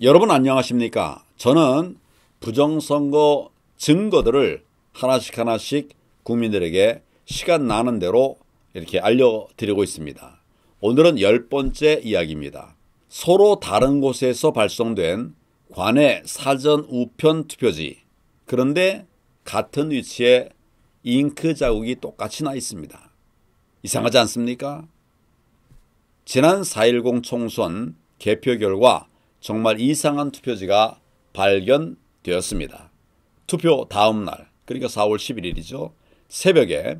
여러분 안녕하십니까? 저는 부정선거 증거들을 하나씩 하나씩 국민들에게 시간 나는 대로 이렇게 알려드리고 있습니다. 오늘은 열 번째 이야기입니다. 서로 다른 곳에서 발송된 관내 사전 우편 투표지. 그런데 같은 위치에 잉크 자국이 똑같이 나 있습니다. 이상하지 않습니까? 지난 4.10 총선 개표 결과 정말 이상한 투표지가 발견되었습니다. 투표 다음 날, 그러니까 4월 11일이죠. 새벽에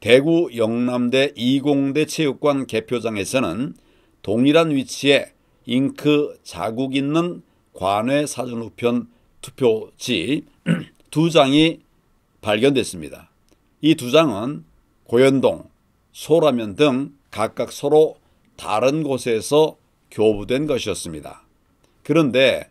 대구 영남대 이공대 체육관 개표장에서는 동일한 위치에 잉크 자국 있는 관외 사전 우편 투표지 두 장이 발견됐습니다. 이 두 장은 고현동, 소라면 등 각각 서로 다른 곳에서 교부된 것이었습니다. 그런데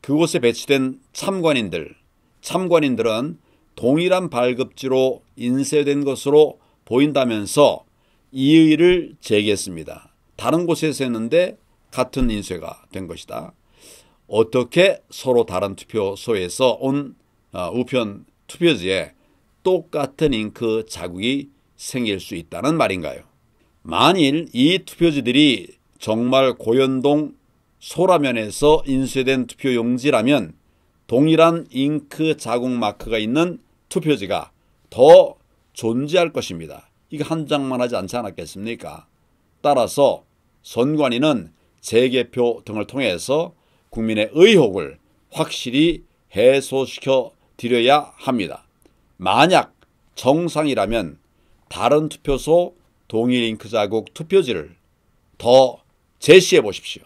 그곳에 배치된 참관인들, 참관인들은 동일한 발급지로 인쇄된 것으로 보인다면서 이의를 제기했습니다. 다른 곳에서 했는데 같은 인쇄가 된 것이다. 어떻게 서로 다른 투표소에서 온 아, 우편 투표지에 똑같은 잉크 자국이 생길 수 있다는 말인가요? 만일 이 투표지들이 정말 고현동 소라면에서 인쇄된 투표용지라면 동일한 잉크 자국 마크가 있는 투표지가 더 존재할 것입니다. 이거 한 장만 하지 않지 않았겠습니까? 따라서 선관위는 재개표 등을 통해서 국민의 의혹을 확실히 해소시켜 드려야 합니다. 만약 정상이라면 다른 투표소 동일 잉크 자국 투표지를 더 제시해 보십시오.